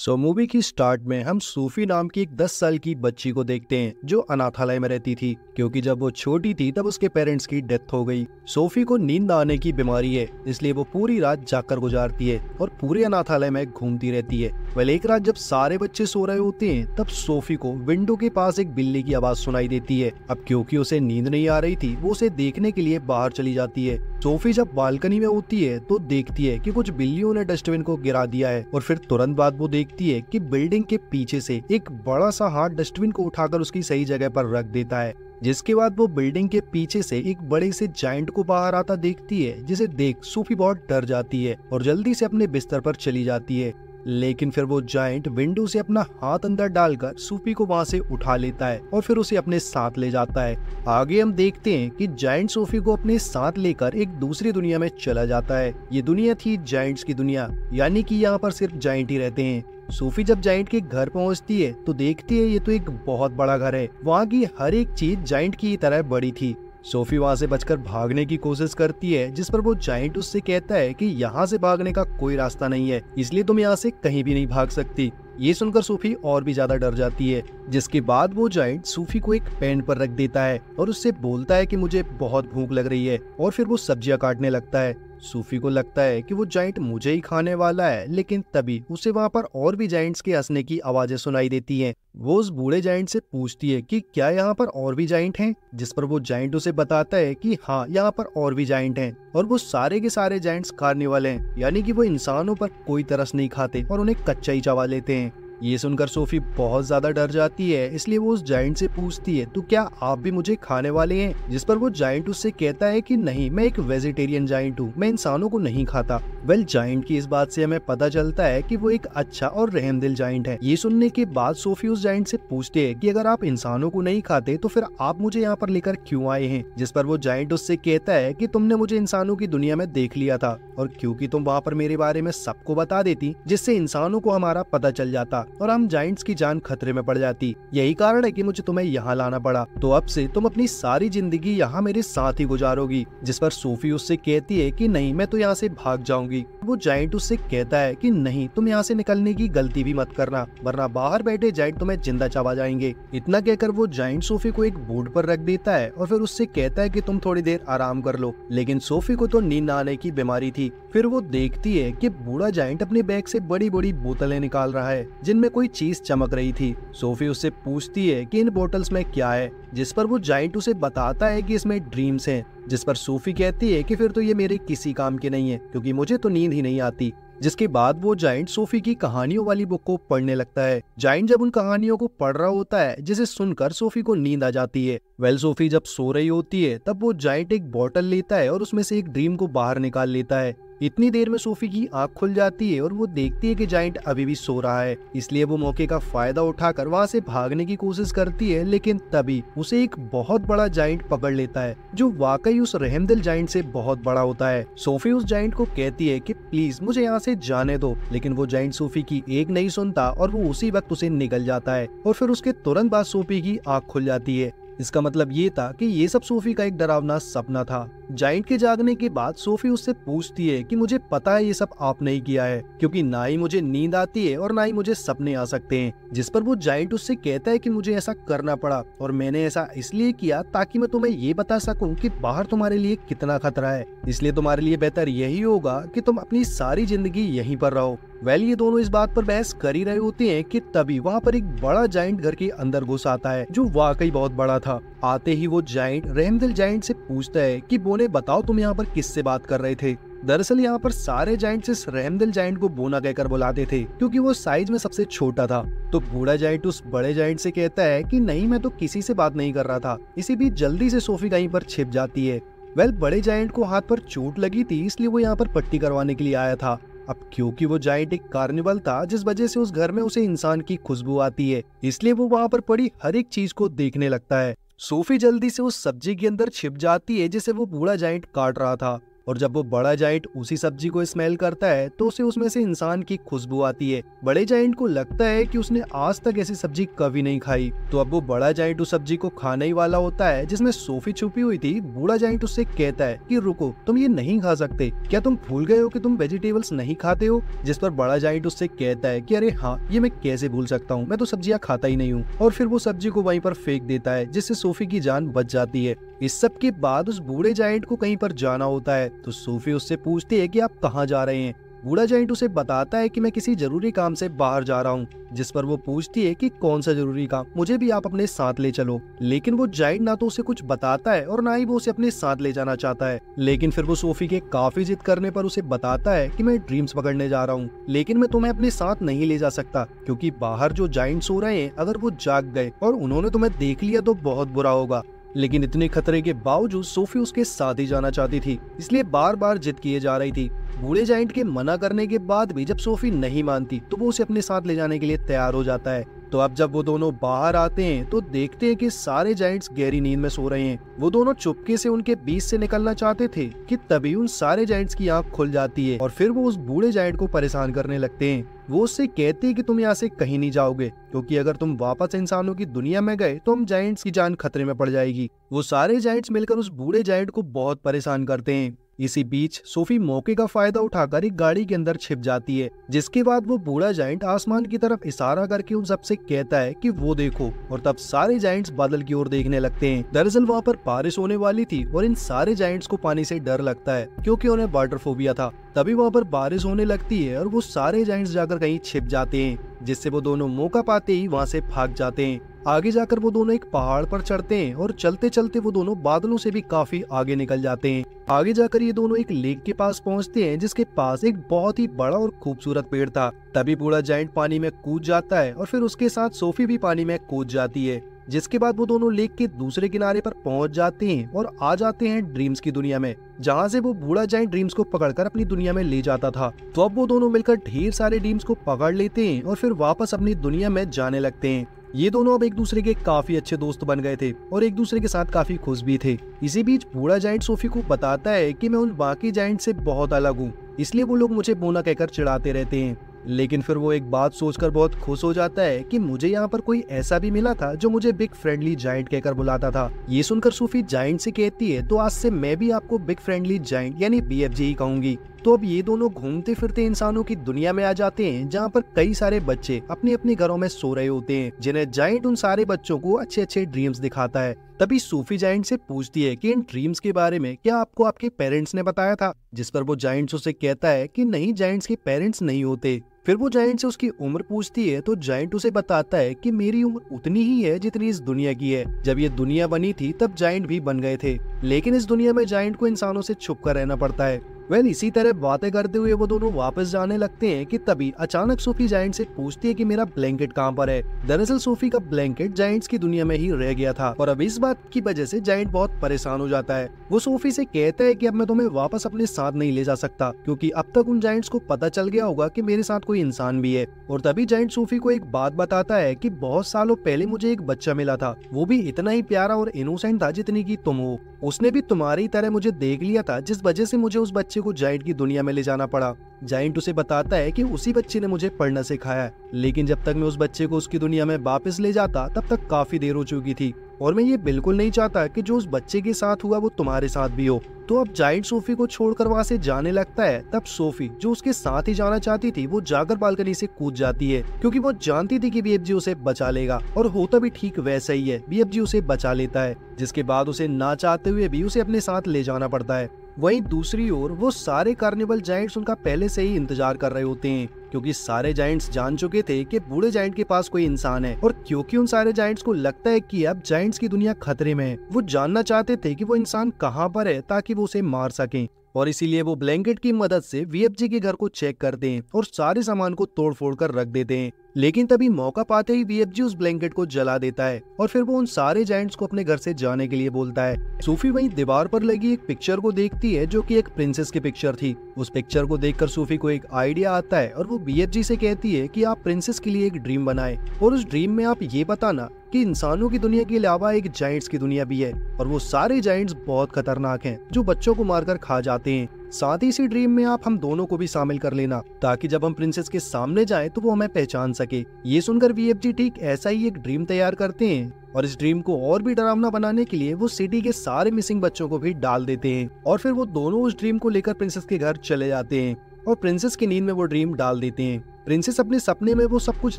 सो so, movie की start में हम सूफी नाम की एक 10 साल की बच्ची को देखते हैं जो अनाथालय में रहती थी क्योंकि जब वो छोटी थी तब उसके पेरेंट्स की डेथ हो गई सोफी को नींद आने की बीमारी है इसलिए वो पूरी रात जाकर गुजारती है और पूरे अनाथालय में घूमती रहती है वह एक रात जब सारे बच्चे सो रहे होते हैं तब सोफी को विंडो के पास एक बिल्ली की आवाज सुनाई देती है अब क्योंकि उसे नींद नहीं आ रही थी वो उसे देखने के लिए बाहर चली जाती है सोफी जब बालकनी में होती है तो देखती है की कुछ बिल्लियों ने डस्टबिन को गिरा दिया है और फिर तुरंत बाद वो देख देखती है कि बिल्डिंग के पीछे से एक बड़ा सा हाथ डस्टबिन को उठाकर उसकी सही जगह पर रख देता है जिसके बाद वो बिल्डिंग के पीछे से एक बड़े से जाइंट को बाहर आता देखती है जिसे देख सूफी बहुत डर जाती है और जल्दी से अपने बिस्तर पर चली जाती है लेकिन फिर वो जाइंट विंडो से अपना हाथ अंदर डालकर सूफी को वहां से उठा लेता है और फिर उसे अपने साथ ले जाता है आगे हम देखते हैं कि जाइंट सूफी को अपने साथ लेकर एक दूसरी दुनिया में चला जाता है ये दुनिया थी जाइंट्स की दुनिया यानी कि यहाँ पर सिर्फ जाइंट ही रहते हैं सूफी जब जाइंट के घर पहुंचती है तो देखती है ये तो एक बहुत बड़ा घर है वहाँ की हर एक चीज जाइंट की तरह बड़ी थी सोफी वहाँ से बचकर भागने की कोशिश करती है जिस पर वो जाइंट उससे कहता है कि यहाँ से भागने का कोई रास्ता नहीं है इसलिए तुम यहाँ से कहीं भी नहीं भाग सकती ये सुनकर सूफी और भी ज्यादा डर जाती है जिसके बाद वो जाइंट सूफी को एक पेन पर रख देता है और उससे बोलता है कि मुझे बहुत भूख लग रही है और फिर वो सब्जियां काटने लगता है सूफी को लगता है कि वो जाइंट मुझे ही खाने वाला है लेकिन तभी उसे वहाँ पर और भी जाइंट्स के हंसने की आवाजें सुनाई देती हैं वो उस बूढ़े जाइंट से पूछती है कि क्या यहाँ पर और भी जाइंट हैं जिस पर वो जाइंट उसे बताता है कि हाँ यहाँ पर और भी जाइंट हैं और वो सारे के सारे जाइंट्स खाने वाले हैं यानी कि वो इंसानों पर कोई तरस नहीं खाते और उन्हें कच्चा ही चबा लेते हैं ये सुनकर सोफी बहुत ज्यादा डर जाती है इसलिए वो उस जाइंट से पूछती है तो क्या आप भी मुझे खाने वाले हैं जिस पर वो जाइंट उससे कहता है कि नहीं मैं एक वेजिटेरियन जाइंट हूँ मैं इंसानों को नहीं खाता वेल जाइंट की इस बात से हमें पता चलता है कि वो एक अच्छा और दिल जाइंट है ये सुनने के बाद सोफी उस जाइंट से पूछते है की अगर आप इंसानों को नहीं खाते तो फिर आप मुझे यहाँ पर लेकर क्यूँ आए हैं जिस पर वो जाइंट उससे कहता है की तुमने मुझे इंसानों की दुनिया में देख लिया था और क्यूँकी तुम वहाँ पर मेरे बारे में सबको बता देती जिससे इंसानों को हमारा पता चल जाता और हम जाइंट्स की जान खतरे में पड़ जाती यही कारण है कि मुझे तुम्हें यहाँ लाना पड़ा तो अब से तुम अपनी सारी जिंदगी यहाँ मेरे साथ ही गुजारोगी जिस पर सोफी उससे कहती है कि नहीं मैं तो यहाँ से भाग जाऊंगी वो जाइंट उससे कहता है कि नहीं तुम यहाँ से निकलने की गलती भी मत करना वरना बाहर बैठे जाइंट तुम्हें जिंदा चबा जाएंगे इतना कहकर वो जाइंट सोफी को एक बोर्ड पर रख देता है और फिर उससे कहता है कि तुम थोड़ी देर आराम कर लो लेकिन सोफी को तो नींद आने की बीमारी थी फिर वो देखती है कि बूढ़ा जाइंट अपने बैग से बड़ी बड़ी बोतलें निकाल रहा है जिन इनमें कोई चीज चमक रही थी सोफी उससे पूछती है कि इन बोटल्स में क्या है जिस पर वो जाइंट उसे बताता है कि इसमें ड्रीम्स हैं जिस पर सोफी कहती है कि फिर तो ये मेरे किसी काम के नहीं है क्योंकि मुझे तो नींद ही नहीं आती जिसके बाद वो जाइंट सोफी की कहानियों वाली बुक को पढ़ने लगता है जाइंट जब उन कहानियों को पढ़ रहा होता है जिसे सुनकर सोफी को नींद आ जाती है वेल सोफी जब सो रही होती है तब वो जाइंट एक बॉटल लेता है और उसमें से एक ड्रीम को बाहर निकाल लेता है इतनी देर में सोफी की आंख खुल जाती है और वो देखती है कि जाइंट अभी भी सो रहा है इसलिए वो मौके का फायदा उठाकर वहाँ से भागने की कोशिश करती है लेकिन तभी उसे एक बहुत बड़ा जाइंट पकड़ लेता है जो वाकई उस रहमदिल जाइंट से बहुत बड़ा होता है सोफी उस जाइंट को कहती है की प्लीज मुझे यहाँ से जाने दो लेकिन वो जाइंट सोफी की एक नहीं सुनता और वो उसी वक्त उसे निकल जाता है और फिर उसके तुरंत बाद सोफी की आँख खुल जाती है इसका मतलब ये था कि ये सब सोफी का एक डरावना सपना था जाइंट के जागने के बाद सोफी उससे पूछती है कि मुझे पता है ये सब आपने ही किया है क्योंकि ना ही मुझे नींद आती है और ना ही मुझे सपने आ सकते हैं जिस पर वो जाइंट उससे कहता है कि मुझे ऐसा करना पड़ा और मैंने ऐसा इसलिए किया ताकि मैं तुम्हें ये बता सकूँ की बाहर तुम्हारे लिए कितना खतरा है इसलिए तुम्हारे लिए बेहतर यही होगा की तुम अपनी सारी जिंदगी यही पर रहो वेल ये दोनों इस बात पर बहस कर ही रहे होते हैं कि तभी वहाँ पर एक बड़ा जाइंट घर के अंदर घुस आता है जो वाकई बहुत बड़ा था था आते ही वो जाइंट रेनदल जाइंट से पूछता है कि बोने बताओ तुम यहाँ पर किससे बात कर रहे थे दरअसल यहाँ पर सारे जाइंट इस रहमदिल जाइंट को बोना कहकर बुलाते थे क्योंकि वो साइज में सबसे छोटा था तो बूढ़ा जाइंट उस बड़े जाइंट से कहता है कि नहीं मैं तो किसी से बात नहीं कर रहा था इसी बीच जल्दी से सोफी कहीं पर छिप जाती है वेल बड़े जाइंट को हाथ पर चोट लगी थी इसलिए वो यहाँ पर पट्टी करवाने के लिए आया था अब क्योंकि वो जाइंट एक कार्निवल था जिस वजह से उस घर में उसे इंसान की खुशबू आती है इसलिए वो वहाँ पर पड़ी हर एक चीज को देखने लगता है सोफी जल्दी से उस सब्जी के अंदर छिप जाती है जिसे वो बूढ़ा जाइंट काट रहा था और जब वो बड़ा जाइंट उसी सब्जी को स्मेल करता है तो उसे उसमें से इंसान की खुशबू आती है बड़े जाइंट को लगता है कि उसने आज तक ऐसी सब्जी कभी नहीं खाई तो अब वो बड़ा जाइंट उस सब्जी को खाने ही वाला होता है जिसमें सोफी छुपी हुई थी बूढ़ा जाइंट उससे कहता है कि रुको तुम ये नहीं खा सकते क्या तुम भूल गए हो कि तुम वेजिटेबल्स नहीं खाते हो जिस पर बड़ा जाइंट उससे कहता है कि अरे हाँ ये मैं कैसे भूल सकता हूँ मैं तो सब्जियाँ खाता ही नहीं हूँ और फिर वो सब्जी को वहीं पर फेंक देता है जिससे सोफी की जान बच जाती है इस सब के बाद उस बूढ़े जाइंट को कहीं पर जाना होता है तो सोफी उससे पूछती है कि आप कहाँ जा रहे हैं बूढ़ा जाइंट उसे बताता है कि मैं किसी जरूरी काम से बाहर जा रहा हूँ जिस पर वो पूछती है कि कौन सा जरूरी काम मुझे भी आप अपने साथ ले चलो लेकिन वो जाइंट ना तो उसे कुछ बताता है और ना ही वो उसे अपने साथ ले जाना चाहता है लेकिन फिर वो सोफी के काफी जिद करने पर उसे बताता है कि मैं ड्रीम्स पकड़ने जा रहा हूँ लेकिन मैं तुम्हें अपने साथ नहीं ले जा सकता क्यूँकी बाहर जो जाइंट सो रहे हैं अगर वो जाग गए और उन्होंने तुम्हें देख लिया तो बहुत बुरा होगा लेकिन इतने खतरे के बावजूद सोफी उसके साथ ही जाना चाहती थी इसलिए बार बार जिद किए जा रही थी बूढ़े जाइंट के मना करने के बाद भी जब सोफी नहीं मानती तो वो उसे अपने साथ ले जाने के लिए तैयार हो जाता है तो अब जब वो दोनों बाहर आते हैं तो देखते हैं कि सारे जाइंट्स गहरी नींद में सो रहे हैं वो दोनों चुपके से उनके बीच से निकलना चाहते थे कि तभी उन सारे जाइंट्स की आंख खुल जाती है और फिर वो उस बूढ़े जाइंट को परेशान करने लगते हैं वो उससे कहते हैं कि तुम यहाँ से कहीं नहीं जाओगे क्योंकि अगर तुम वापस इंसानों की दुनिया में गए तो हम जाइंट्स की जान खतरे में पड़ जाएगी वो सारे जाइंट्स मिलकर उस बूढ़े जाइंट को बहुत परेशान करते हैं इसी बीच सोफी मौके का फायदा उठाकर एक गाड़ी के अंदर छिप जाती है जिसके बाद वो बूढ़ा जाइंट आसमान की तरफ इशारा करके उन सबसे कहता है कि वो देखो और तब सारे जाइंट्स बादल की ओर देखने लगते हैं दरअसल वहाँ पर बारिश होने वाली थी और इन सारे जाइंट्स को पानी से डर लगता है क्योंकि उन्हें फोबिया था तभी वहाँ पर बारिश होने लगती है और वो सारे जाइंट्स जाकर कहीं छिप जाते हैं जिससे वो दोनों मौका पाते ही वहाँ से भाग जाते हैं आगे जाकर वो दोनों एक पहाड़ पर चढ़ते हैं और चलते चलते वो दोनों बादलों से भी काफी आगे निकल जाते हैं आगे जाकर ये दोनों एक लेक के पास पहुंचते हैं जिसके पास एक बहुत ही बड़ा और खूबसूरत पेड़ था तभी पूरा जाइंट पानी में कूद जाता है और फिर उसके साथ सोफी भी पानी में कूद जाती है जिसके बाद वो दोनों लेक के दूसरे किनारे पर पहुंच जाते हैं और आ जाते हैं ड्रीम्स की दुनिया में जहां से वो बूढ़ा जाइंट ड्रीम्स को पकड़कर अपनी दुनिया में ले जाता था तो अब वो दोनों मिलकर ढेर सारे ड्रीम्स को पकड़ लेते हैं और फिर वापस अपनी दुनिया में जाने लगते हैं ये दोनों अब एक दूसरे के काफी अच्छे दोस्त बन गए थे और एक दूसरे के साथ काफी खुश भी थे इसी बीच बूढ़ा जाइंट सोफी को बताता है कि मैं उन बाकी जाइंट से बहुत अलग हूँ इसलिए वो लोग मुझे बोना कहकर चिढ़ाते रहते हैं लेकिन फिर वो एक बात सोचकर बहुत खुश हो जाता है कि मुझे यहाँ पर कोई ऐसा भी मिला था जो मुझे बिग फ्रेंडली जाइंट कहकर बुलाता था ये सुनकर सूफी जाइंट से कहती है तो आज से मैं भी आपको बिग फ्रेंडली जाइंट यानी बी ही कहूंगी तो अब ये दोनों घूमते फिरते इंसानों की दुनिया में आ जाते हैं जहाँ पर कई सारे बच्चे अपने अपने घरों में सो रहे होते हैं जिन्हें जाइंट उन सारे बच्चों को अच्छे अच्छे ड्रीम्स दिखाता है तभी सूफी जाइंट से पूछती है कि इन ड्रीम्स के बारे में क्या आपको आपके पेरेंट्स ने बताया था जिस पर वो जाइंट्स उसे कहता है कि नहीं जाइंट्स के पेरेंट्स नहीं होते फिर वो जाइंट से उसकी उम्र पूछती है तो जाइंट उसे बताता है कि मेरी उम्र उतनी ही है जितनी इस दुनिया की है जब ये दुनिया बनी थी तब जाइंट भी बन गए थे लेकिन इस दुनिया में जाइंट को इंसानों से छुप कर रहना पड़ता है वेल इसी तरह बातें करते हुए वो दोनों वापस जाने लगते हैं कि तभी अचानक सोफी जाइंट से पूछती है कि मेरा ब्लैंकेट कहाँ पर है दरअसल सोफी का ब्लैंकेट जाइंट्स की दुनिया में ही रह गया था और अब इस बात की वजह से जाइंट बहुत परेशान हो जाता है वो सोफी से कहता है की अब मैं तुम्हें वापस अपने साथ नहीं ले जा सकता क्यूँकी अब तक उन जाइंट्स को पता चल गया होगा की मेरे साथ कोई इंसान भी है और तभी जाइंट सोफी को एक बात बताता है की बहुत सालों पहले मुझे एक बच्चा मिला था वो भी इतना ही प्यारा और इनोसेंट था जितनी की तुम हो उसने भी तुम्हारी तरह मुझे देख लिया था जिस वजह से मुझे उस बच्चे बच्चे को जाइंट की दुनिया में ले जाना पड़ा जाइंट उसे बताता है कि उसी बच्चे ने मुझे पढ़ना सिखाया लेकिन जब तक मैं उस बच्चे को उसकी दुनिया में वापस ले जाता तब तक काफी देर हो चुकी थी और मैं ये बिल्कुल नहीं चाहता कि जो उस बच्चे के साथ हुआ वो तुम्हारे साथ भी हो तो अब जाइंट सोफी को छोड़कर वहाँ से जाने लगता है तब सोफी जो उसके साथ ही जाना चाहती थी वो जाकर बालकनी से कूद जाती है क्योंकि वो जानती थी कि जी उसे बचा लेगा और होता भी ठीक वैसा ही है जी उसे बचा लेता है जिसके बाद उसे ना चाहते हुए भी उसे अपने साथ ले जाना पड़ता है वहीं दूसरी ओर वो सारे कार्निवल जाइंट्स उनका पहले से ही इंतजार कर रहे होते हैं क्योंकि सारे जाइंट्स जान चुके थे कि बूढ़े जाइंट के पास कोई इंसान है और क्योंकि उन सारे जाइंट्स को लगता है कि अब जाइंट्स की दुनिया खतरे में है वो जानना चाहते थे कि वो इंसान कहाँ पर है ताकि वो उसे मार सके और इसीलिए वो ब्लैंकेट की मदद से वीएफजी के घर को चेक करते हैं और सारे सामान को फोड़ कर रख देते हैं लेकिन तभी मौका पाते ही जी उस ब्लैंकेट को जला देता है और फिर वो उन सारे जायंट्स को अपने घर से जाने के लिए बोलता है सूफी वहीं दीवार पर लगी एक पिक्चर को देखती है जो कि एक प्रिंसेस की पिक्चर थी उस पिक्चर को देखकर सूफी को एक आइडिया आता है और वो जी से कहती है कि आप प्रिंसेस के लिए एक ड्रीम बनाए और उस ड्रीम में आप ये बताना कि इंसानों की दुनिया के अलावा एक जाइंट्स की दुनिया भी है और वो सारे जाइंट्स बहुत खतरनाक हैं जो बच्चों को मारकर खा जाते हैं साथ ही इसी ड्रीम में आप हम दोनों को भी शामिल कर लेना ताकि जब हम प्रिंसेस के सामने जाएं तो वो हमें पहचान सके ये सुनकर वीएफजी ठीक ऐसा ही एक ड्रीम तैयार करते हैं और इस ड्रीम को और भी डरावना बनाने के लिए वो सिटी के सारे मिसिंग बच्चों को भी डाल देते हैं और फिर वो दोनों उस ड्रीम को लेकर प्रिंसेस के घर चले जाते हैं और प्रिंसेस की नींद में वो ड्रीम डाल देते हैं प्रिंसेस अपने सपने में वो सब कुछ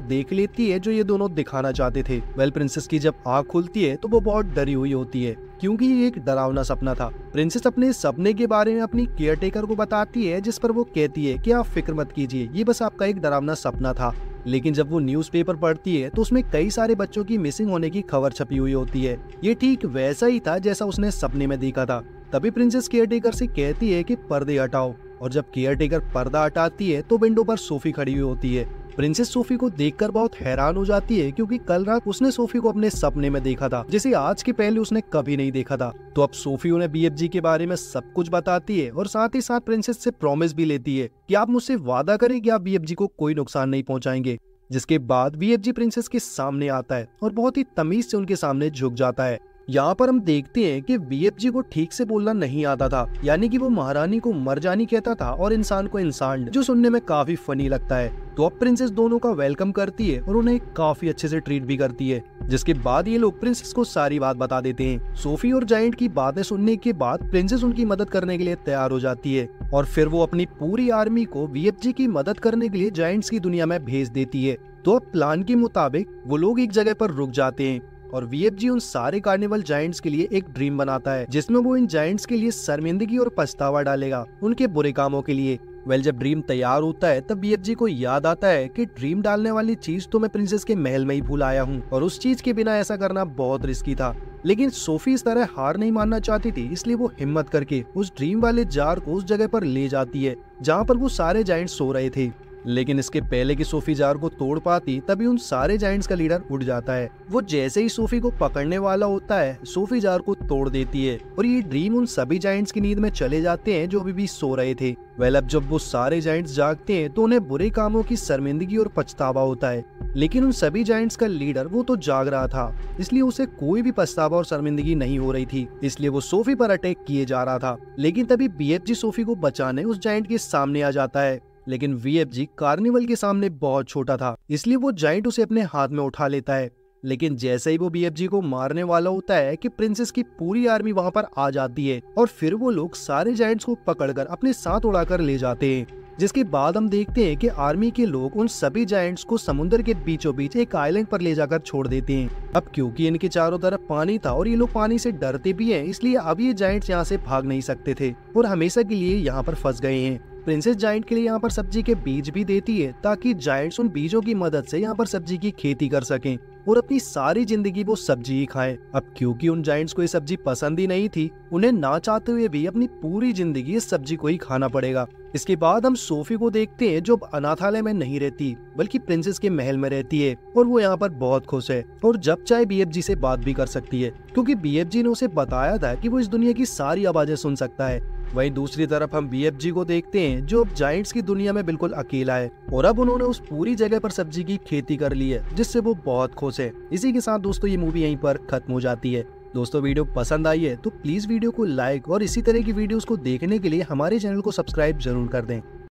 देख लेती है जो ये दोनों दिखाना चाहते थे वेल प्रिंसेस की जब आँख खुलती है तो वो बहुत डरी हुई होती है क्योंकि ये एक डरावना सपना था प्रिंसेस अपने सपने के बारे में अपनी केयर टेकर को बताती है जिस पर वो कहती है कि आप फिक्र मत कीजिए ये बस आपका एक डरावना सपना था लेकिन जब वो न्यूज़पेपर पढ़ती है तो उसमें कई सारे बच्चों की मिसिंग होने की खबर छपी हुई होती है ये ठीक वैसा ही था जैसा उसने सपने में देखा था तभी प्रिंसेस केयरटेकर से कहती है कि पर्दे हटाओ और जब केयरटेकर पर्दा हटाती है तो विंडो पर सोफी खड़ी हुई होती है प्रिंसेस सोफी को देखकर बहुत हैरान हो जाती है क्योंकि कल रात उसने सोफी को अपने सपने में देखा था जिसे आज के पहले उसने कभी नहीं देखा था तो अब सोफी उन्हें बीएफजी के बारे में सब कुछ बताती है और साथ ही साथ प्रिंसेस से प्रॉमिस भी लेती है कि आप मुझसे वादा करें कि आप बीएफजी को कोई नुकसान नहीं पहुंचाएंगे जिसके बाद बीएफजी प्रिंसेस के सामने आता है और बहुत ही तमीज से उनके सामने झुक जाता है यहाँ पर हम देखते हैं कि बीएफजी को ठीक से बोलना नहीं आता था यानी कि वो महारानी को मर जानी कहता था और इंसान को इंसान जो सुनने में काफी फनी लगता है तो अब प्रिंसेस दोनों का वेलकम करती है और उन्हें काफी अच्छे से ट्रीट भी करती है जिसके बाद ये लोग प्रिंसेस को सारी बात बता देते हैं सोफी और जाइंट की बातें सुनने के बाद प्रिंसेस उनकी मदद करने के लिए तैयार हो जाती है और फिर वो अपनी पूरी आर्मी को वी की मदद करने के लिए जाइंट्स की दुनिया में भेज देती है तो अब प्लान के मुताबिक वो लोग एक जगह पर रुक जाते हैं और वी उन सारे कार्निवल जाइंट्स के लिए एक ड्रीम बनाता है जिसमें वो इन जाइंट्स के लिए शर्मिंदगी और पछतावा डालेगा उनके बुरे कामों के लिए वेल जब ड्रीम तैयार होता है तब बीएफजी को याद आता है कि ड्रीम डालने वाली चीज तो मैं प्रिंसेस के महल में ही भूल आया हूँ और उस चीज के बिना ऐसा करना बहुत रिस्की था लेकिन सोफी इस तरह हार नहीं मानना चाहती थी इसलिए वो हिम्मत करके उस ड्रीम वाले जार को उस जगह पर ले जाती है जहाँ पर वो सारे जाइंट सो रहे थे लेकिन इसके पहले कि सोफी जार को तोड़ पाती तभी उन सारे जाइंट्स का लीडर उठ जाता है वो जैसे ही सोफी को पकड़ने वाला होता है सोफी जार को तोड़ देती है और ये ड्रीम उन सभी जाइंट्स की नींद में चले जाते हैं जो अभी भी सो रहे थे वेल अब जब वो सारे जाइंट्स जागते हैं तो उन्हें बुरे कामों की शर्मिंदगी और पछतावा होता है लेकिन उन सभी जाइंट्स का लीडर वो तो जाग रहा था इसलिए उसे कोई भी पछतावा और शर्मिंदगी नहीं हो रही थी इसलिए वो सोफी पर अटैक किए जा रहा था लेकिन तभी बीएफजी सोफी को बचाने उस जाइंट के सामने आ जाता है लेकिन वीएफजी कार्निवल के सामने बहुत छोटा था इसलिए वो जाइंट उसे अपने हाथ में उठा लेता है लेकिन जैसे ही वो बीएफजी को मारने वाला होता है कि प्रिंसेस की पूरी आर्मी वहां पर आ जाती है और फिर वो लोग सारे जाइंट्स को पकड़कर अपने साथ उड़ाकर ले जाते हैं जिसके बाद हम देखते हैं कि आर्मी के लोग उन सभी जायंट्स को समुद्र के बीचों बीच एक आइलैंड पर ले जाकर छोड़ देते हैं अब क्योंकि इनके चारों तरफ पानी था और ये लोग पानी से डरते भी हैं इसलिए अब ये जाइंट्स यहाँ से भाग नहीं सकते थे और हमेशा के लिए यहाँ पर फंस गए हैं प्रिंसेस जाइंट के लिए यहाँ पर सब्जी के बीज भी देती है ताकि जाइंट्स उन बीजों की मदद से यहाँ पर सब्जी की खेती कर सकें और अपनी सारी जिंदगी वो सब्जी ही खाएं। अब क्योंकि उन जाइंट्स को ये सब्जी पसंद ही नहीं थी उन्हें ना चाहते हुए भी अपनी पूरी जिंदगी इस सब्जी को ही खाना पड़ेगा इसके बाद हम सोफी को देखते हैं जो अब अनाथालय में नहीं रहती बल्कि प्रिंसेस के महल में रहती है और वो यहाँ पर बहुत खुश है और जब चाहे बी से बात भी कर सकती है क्योंकि बी ने उसे बताया था कि वो इस दुनिया की सारी आवाजें सुन सकता है वहीं दूसरी तरफ हम बीएफजी को देखते हैं जो अब जाइंट्स की दुनिया में बिल्कुल अकेला है और अब उन्होंने उस पूरी जगह पर सब्जी की खेती कर ली है जिससे वो बहुत खुश है इसी के साथ दोस्तों ये मूवी यहीं पर खत्म हो जाती है दोस्तों वीडियो पसंद आई है तो प्लीज वीडियो को लाइक और इसी तरह की वीडियोस को देखने के लिए हमारे चैनल को सब्सक्राइब जरूर कर दें